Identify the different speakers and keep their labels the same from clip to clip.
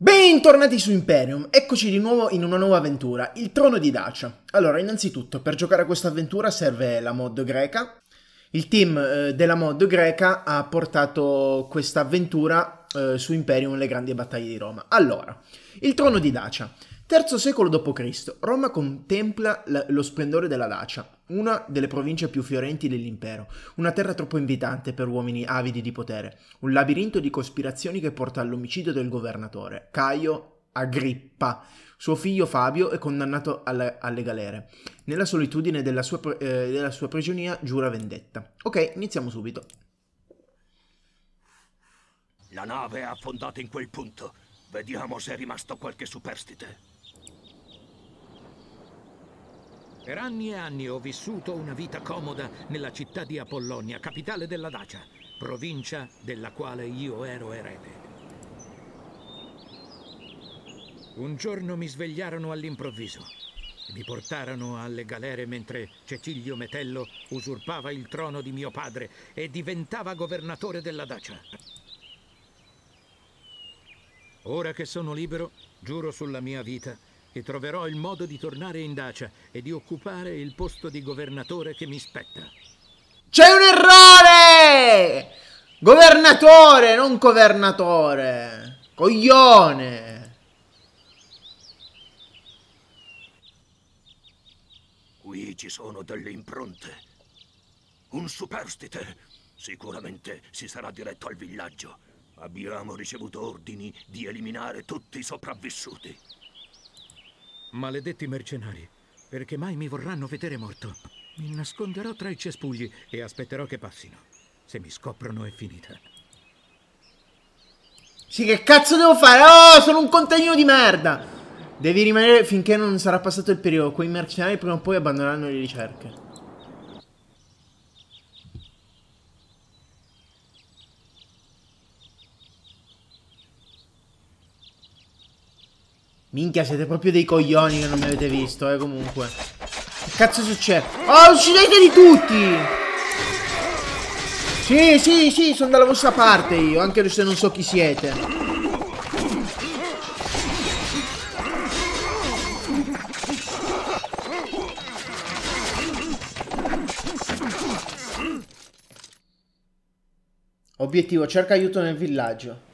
Speaker 1: Bentornati su Imperium, eccoci di nuovo in una nuova avventura, il trono di Dacia. Allora, innanzitutto, per giocare a questa avventura serve la mod greca. Il team eh, della mod greca ha portato questa avventura eh, su Imperium le grandi battaglie di Roma. Allora, il trono di Dacia. Terzo secolo d.C., Roma contempla lo splendore della Dacia, una delle province più fiorenti dell'impero, una terra troppo invitante per uomini avidi di potere, un labirinto di cospirazioni che porta all'omicidio del governatore, Caio Agrippa. Suo figlio Fabio è condannato alla, alle galere. Nella solitudine della sua, eh, della sua prigionia giura vendetta. Ok, iniziamo subito.
Speaker 2: La nave è affondata in quel punto. Vediamo se è rimasto qualche superstite.
Speaker 3: Per anni e anni ho vissuto una vita comoda nella città di Apollonia, capitale della Dacia, provincia della quale io ero erede. Un giorno mi svegliarono all'improvviso. e Mi portarono alle galere mentre Cecilio Metello usurpava il trono di mio padre e diventava governatore della Dacia. Ora che sono libero, giuro sulla mia vita e troverò il modo di tornare in Dacia e di occupare il posto di governatore che mi spetta.
Speaker 1: C'è un errore! Governatore, non governatore! Coglione!
Speaker 2: Qui ci sono delle impronte. Un superstite! Sicuramente si sarà diretto al villaggio. Abbiamo ricevuto ordini di eliminare tutti i sopravvissuti. Maledetti
Speaker 3: mercenari, perché mai mi vorranno vedere morto. Mi nasconderò tra i cespugli e aspetterò che passino. Se mi scoprono è finita.
Speaker 1: Sì, che cazzo devo fare? Oh, sono un contagnino di merda! Devi rimanere finché non sarà passato il periodo. Quei mercenari prima o poi abbandoneranno le ricerche. Minchia, siete proprio dei coglioni che non mi avete visto, eh, comunque. Che cazzo succede? Oh, uccidete di tutti! Sì, sì, sì, sono dalla vostra parte io, anche se non so chi siete. Obiettivo, cerca aiuto nel villaggio.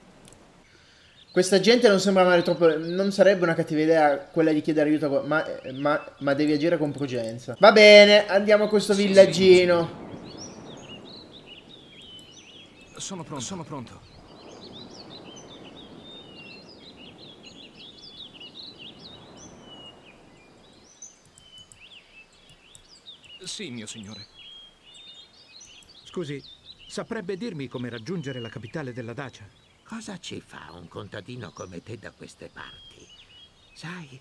Speaker 1: Questa gente non sembra male troppo. Non sarebbe una cattiva idea quella di chiedere aiuto, ma, ma, ma devi agire con prudenza. Va bene, andiamo a questo sì, villaggino.
Speaker 4: Sono pronto, sono pronto. Sì, mio signore.
Speaker 2: Scusi, saprebbe dirmi come raggiungere la capitale della Dacia? Cosa ci fa un contadino come te da queste parti? Sai,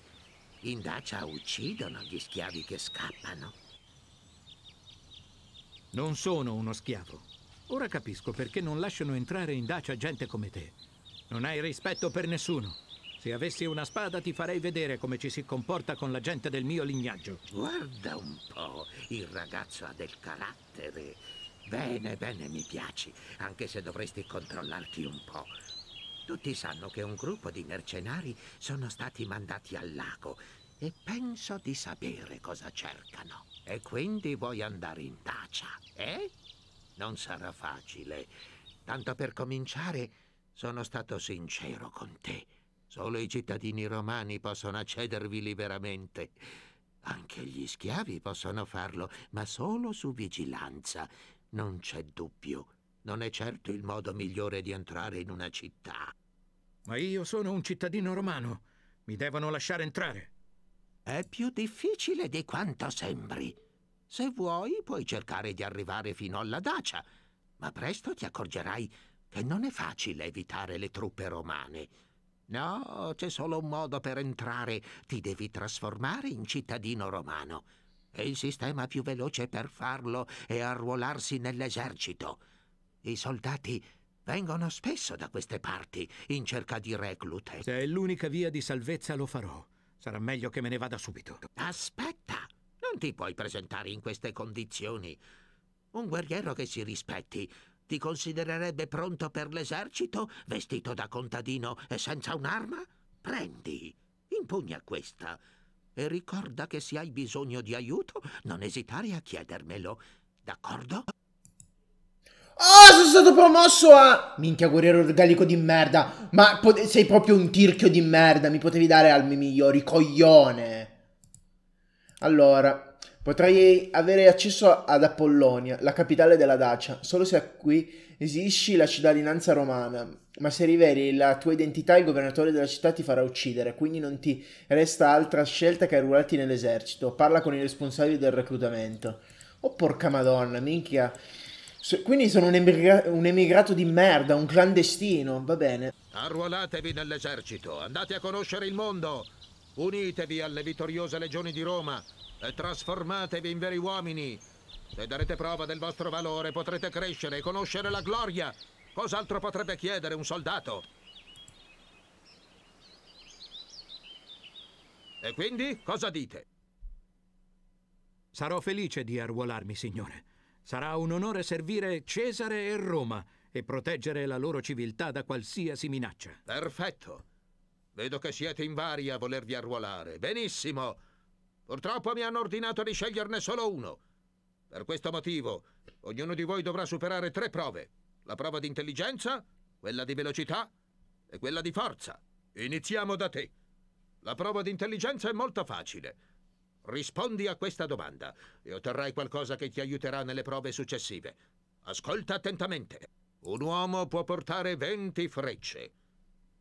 Speaker 2: in Dacia uccidono gli schiavi che scappano.
Speaker 3: Non sono uno schiavo. Ora capisco perché non lasciano entrare in Dacia gente come te. Non hai rispetto per nessuno. Se avessi una spada ti farei vedere come ci si comporta
Speaker 2: con la gente del mio lignaggio. Guarda un po', il ragazzo ha del carattere. Bene, bene, mi piaci, anche se dovresti controllarti un po'. Tutti sanno che un gruppo di mercenari sono stati mandati al lago e penso di sapere cosa cercano. E quindi vuoi andare in taccia, eh? Non sarà facile. Tanto per cominciare, sono stato sincero con te. Solo i cittadini romani possono accedervi liberamente. Anche gli schiavi possono farlo, ma solo su vigilanza. Non c'è dubbio. Non è certo il modo migliore di entrare in una città. Ma io sono
Speaker 3: un cittadino romano. Mi devono lasciare entrare.
Speaker 2: È più difficile di quanto sembri. Se vuoi, puoi cercare di arrivare fino alla Dacia, ma presto ti accorgerai che non è facile evitare le truppe romane. No, c'è solo un modo per entrare. Ti devi trasformare in cittadino romano. E il sistema più veloce per farlo è arruolarsi nell'esercito. I soldati vengono spesso da queste parti in cerca di reclute. Se è l'unica via di salvezza lo farò. Sarà meglio che me ne vada subito. Aspetta! Non ti puoi presentare in queste condizioni. Un guerriero che si rispetti ti considererebbe pronto per l'esercito, vestito da contadino e senza un'arma? Prendi, impugna questa. E ricorda che se hai bisogno di aiuto, non esitare a chiedermelo. D'accordo?
Speaker 1: oh, sono stato promosso a... Minchia, guerriero organico di merda. Ma sei proprio un tirchio di merda. Mi potevi dare almi migliori, coglione. Allora, potrei avere accesso ad Apollonia, la capitale della Dacia, solo se qui esisci la cittadinanza romana. Ma se riveli la tua identità, il governatore della città ti farà uccidere, quindi non ti resta altra scelta che arruolarti nell'esercito. Parla con i responsabili del reclutamento. Oh, porca madonna, minchia quindi sono un, emigra un, emigrato di merda, un clandestino, va bene.
Speaker 5: Arruolatevi nell'esercito, andate a conoscere il mondo, unitevi alle vittoriose legioni di Roma e trasformatevi in veri uomini. Se darete prova del vostro valore potrete crescere e conoscere la gloria. Cos'altro potrebbe chiedere un soldato? E quindi
Speaker 3: cosa dite? Sarò felice di arruolarmi, signore. Sarà un onore servire Cesare e Roma e proteggere la loro civiltà da qualsiasi
Speaker 5: minaccia. Perfetto. Vedo che siete in vari a volervi arruolare. Benissimo. Purtroppo mi hanno ordinato di sceglierne solo uno. Per questo motivo, ognuno di voi dovrà superare tre prove. La prova di intelligenza, quella di velocità e quella di forza. Iniziamo da te. La prova di intelligenza è molto facile. Rispondi a questa domanda e otterrai qualcosa che ti aiuterà nelle prove successive. Ascolta attentamente. Un uomo può portare 20 frecce.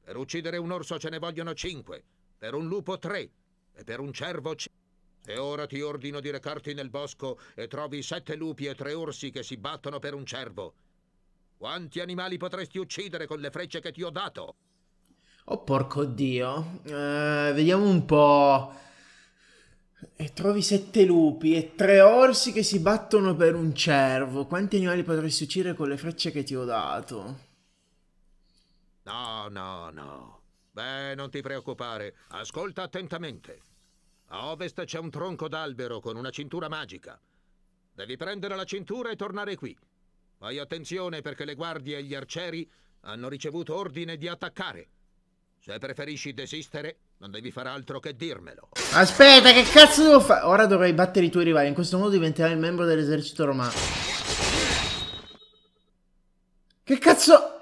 Speaker 5: Per uccidere un orso ce ne vogliono 5, per un lupo 3 e per un cervo 5. E ora ti ordino di recarti nel bosco e trovi sette lupi e tre orsi che si battono per un cervo. Quanti animali potresti uccidere con le frecce che ti ho dato?
Speaker 1: Oh porco dio, eh, vediamo un po'. E trovi sette lupi e tre orsi che si battono per un cervo. Quanti animali potresti uccidere con le frecce che ti ho dato?
Speaker 5: No, no, no. Beh, non ti preoccupare. Ascolta attentamente. A ovest c'è un tronco d'albero con una cintura magica. Devi prendere la cintura e tornare qui. Fai attenzione perché le guardie e gli arcieri hanno ricevuto ordine di attaccare. Se preferisci desistere, non devi fare altro che dirmelo.
Speaker 1: Aspetta, che cazzo devo fare? Ora dovrei battere i tuoi rivali. In questo modo diventerai il membro dell'esercito romano. Che cazzo...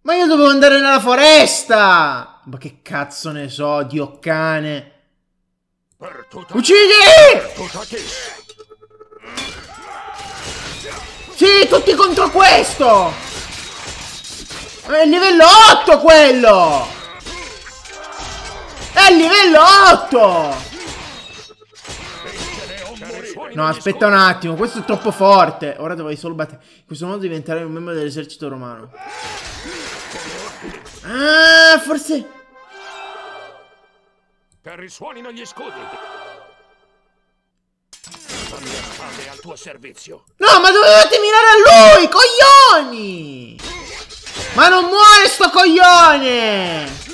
Speaker 1: Ma io dovevo andare nella foresta! Ma che cazzo ne so, dio cane. Uccidi! Sì, tutti contro questo! È il livello 8 quello! È livello 8!
Speaker 2: No, aspetta un
Speaker 1: attimo, questo è troppo forte. Ora dovrei solo battere. In questo modo diventerai un membro dell'esercito romano. Ah, forse...
Speaker 5: Che risuonino gli scudi.
Speaker 2: al tuo servizio. No, ma dovevate mirare a
Speaker 1: lui, coglioni! Ma non muore sto coglione!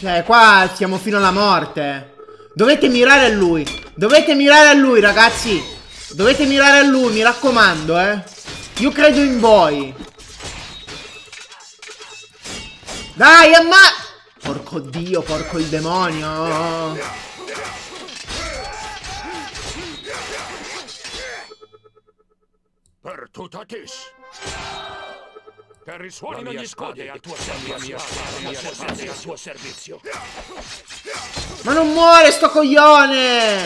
Speaker 1: Cioè, qua siamo fino alla morte. Dovete mirare a lui. Dovete mirare a lui, ragazzi. Dovete mirare a lui, mi raccomando, eh. Io credo in voi. Dai, amma... Porco Dio, porco il demonio.
Speaker 5: Per tutatis. Che risuonino gli scudi al tuo servizio. al suo servizio. Ma
Speaker 1: non muore sto coglione!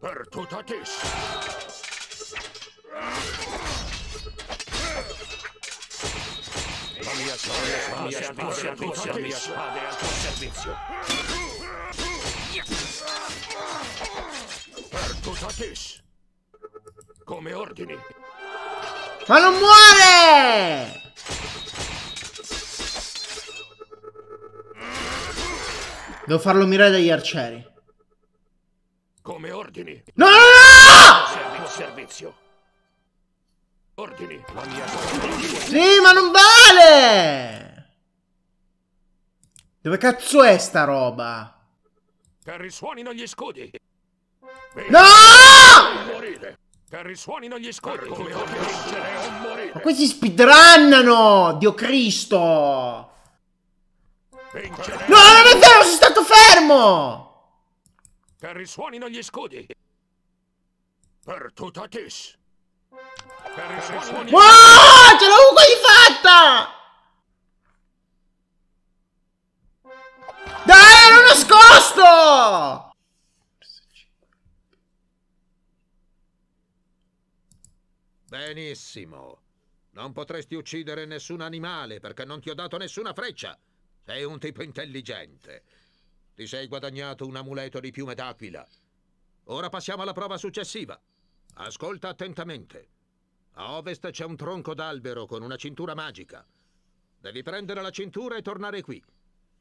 Speaker 5: Per tutatis. La mia storia, la mia spada, la mia spada, mia spada al tuo
Speaker 2: servizio. Per
Speaker 5: tutatis.
Speaker 2: Come ordini.
Speaker 1: Ma non muore! Devo farlo mirare dagli arcieri.
Speaker 2: Come ordini. No, no, no! Servizio, servizio.
Speaker 5: Ordini. Sì, ma
Speaker 1: non vale! Dove cazzo è sta roba?
Speaker 5: Che risuonino gli scudi. No! Che risuonino gli scotti come o vincere o morire. Ma
Speaker 1: questi speedrunnano, Dio Cristo. No,
Speaker 5: non
Speaker 1: è vero, sono stato
Speaker 5: fermo. Che risuonino gli scudi. Per tutatis. Che risuonino. Wow, ce l'avevo quasi fatta.
Speaker 3: Dai, ero
Speaker 1: nascosto!
Speaker 5: Benissimo. Non potresti uccidere nessun animale perché non ti ho dato nessuna freccia. Sei un tipo intelligente. Ti sei guadagnato un amuleto di piume d'aquila. Ora passiamo alla prova successiva. Ascolta attentamente. A ovest c'è un tronco d'albero con una cintura magica. Devi prendere la cintura e tornare qui.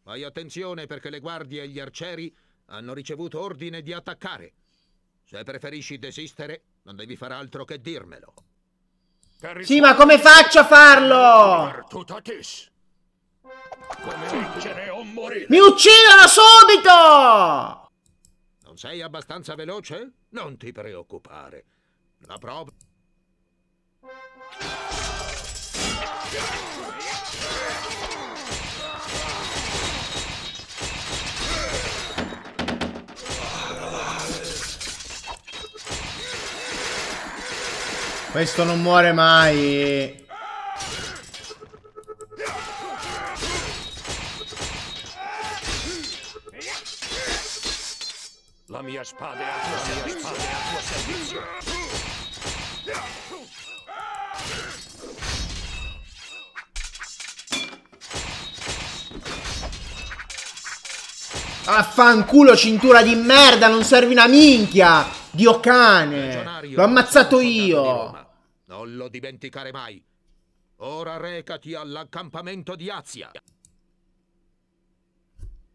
Speaker 5: Fai attenzione perché le guardie e gli arcieri hanno ricevuto ordine di attaccare. Se preferisci desistere, non devi far altro che dirmelo. Sì, ma come faccio a
Speaker 1: farlo?
Speaker 5: Mi uccidono
Speaker 1: subito!
Speaker 5: Non sei abbastanza veloce? Non ti preoccupare. La prova...
Speaker 1: Questo non muore mai.
Speaker 4: La
Speaker 2: mia spada è a tuo, la mia spada è a tuo servizio.
Speaker 1: Affanculo cintura di merda, non serve una minchia! Dio cane! L'ho ammazzato io!
Speaker 5: Non lo dimenticare mai. Ora recati all'accampamento di Azia.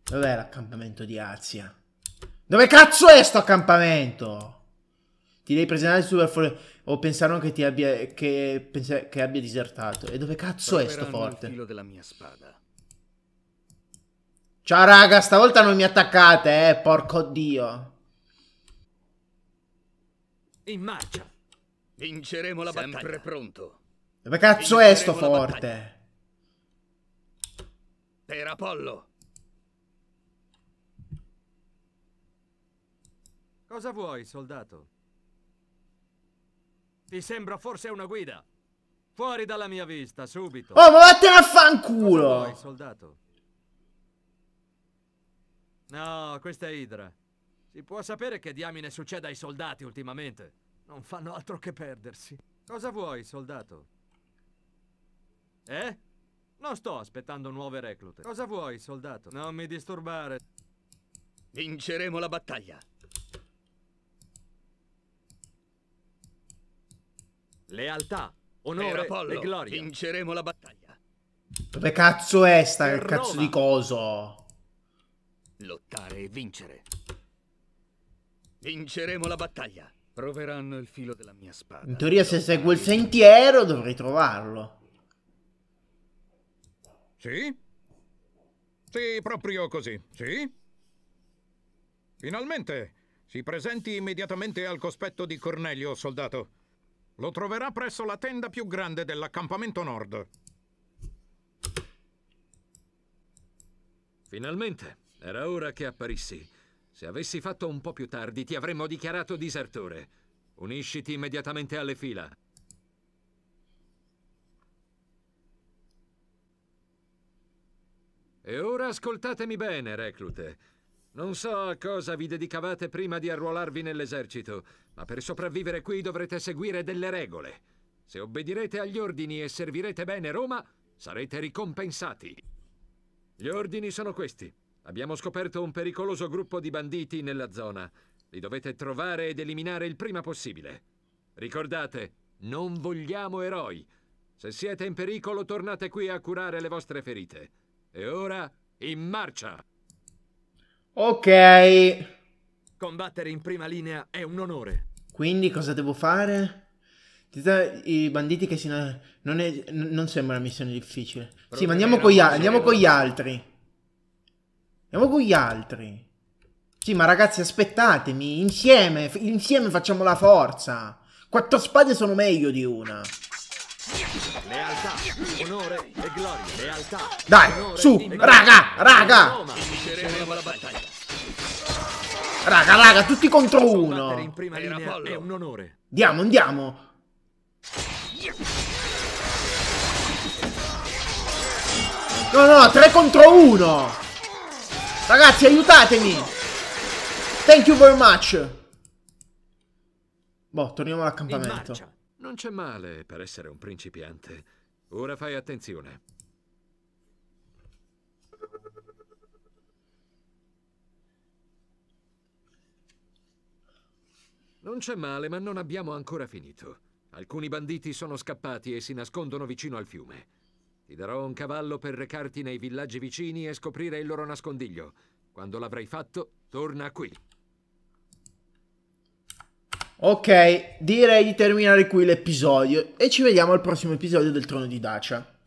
Speaker 1: Dov'è l'accampamento di Azia? Dove cazzo è sto accampamento? Ti devi presentare super forte. O pensarono che ti abbia. Che, pensa, che abbia disertato. E dove cazzo Proveranno è sto forte? Il filo della mia spada. Ciao raga, stavolta non mi attaccate, eh, porco dio.
Speaker 5: In marcia. Vinceremo la Sempre
Speaker 4: battaglia. pronto.
Speaker 1: Dove cazzo Vinceremo è sto forte?
Speaker 4: Per Apollo. Cosa vuoi, soldato? Ti sembra forse una guida? Fuori dalla mia vista, subito. Oh, ma vattene a fanculo! Cosa vuoi, soldato? No, questa è Idra. Si può sapere che diamine succede ai soldati ultimamente? Non fanno altro che perdersi. Cosa vuoi, soldato? Eh? Non sto aspettando nuove reclute. Cosa vuoi, soldato? Non mi disturbare. Vinceremo la battaglia. Lealtà,
Speaker 5: onore Apollo, e gloria. Vinceremo la battaglia.
Speaker 1: Dove cazzo è sta per cazzo Roma. di
Speaker 5: coso? Lottare e vincere. Vinceremo la battaglia. Troveranno il filo della mia spada. In teoria se seguo il
Speaker 1: sentiero dovrei trovarlo.
Speaker 4: Sì?
Speaker 3: Sì, proprio così. Sì? Finalmente! Si presenti immediatamente al cospetto di Cornelio, soldato. Lo troverà presso
Speaker 4: la tenda più grande dell'accampamento nord. Finalmente! Era ora che apparissi. Se avessi fatto un po' più tardi, ti avremmo dichiarato disertore. Unisciti immediatamente alle fila. E ora ascoltatemi bene, reclute. Non so a cosa vi dedicavate prima di arruolarvi nell'esercito, ma per sopravvivere qui dovrete seguire delle regole. Se obbedirete agli ordini e servirete bene Roma, sarete ricompensati. Gli ordini sono questi. Abbiamo scoperto un pericoloso gruppo di banditi nella zona. Li dovete trovare ed eliminare il prima possibile. Ricordate, non vogliamo eroi. Se siete in pericolo, tornate qui a curare le vostre ferite. E ora, in marcia!
Speaker 1: Ok.
Speaker 4: Combattere in prima linea è un onore.
Speaker 1: Quindi cosa devo fare? I banditi che si... Non, è... non sembra una missione difficile. sì, ma andiamo con gli, andiamo con gli altri. Andiamo con gli altri. Sì, ma ragazzi, aspettatemi. Insieme, insieme facciamo la forza. Quattro spade sono meglio di una. Lealtà, onore e gloria. Lealtà. Dai, su, raga, raga. Raga, raga, tutti contro uno.
Speaker 4: È un onore.
Speaker 1: Andiamo, andiamo. No, no, tre contro uno. Ragazzi, aiutatemi! Thank you very much! Boh, torniamo all'accampamento.
Speaker 4: Non c'è male per essere un principiante. Ora fai attenzione. Non c'è male, ma non abbiamo ancora finito. Alcuni banditi sono scappati e si nascondono vicino al fiume. Ti darò un cavallo per recarti nei villaggi vicini e scoprire il loro nascondiglio. Quando l'avrai fatto, torna qui.
Speaker 1: Ok, direi di terminare qui l'episodio e ci vediamo al prossimo episodio del Trono di Dacia.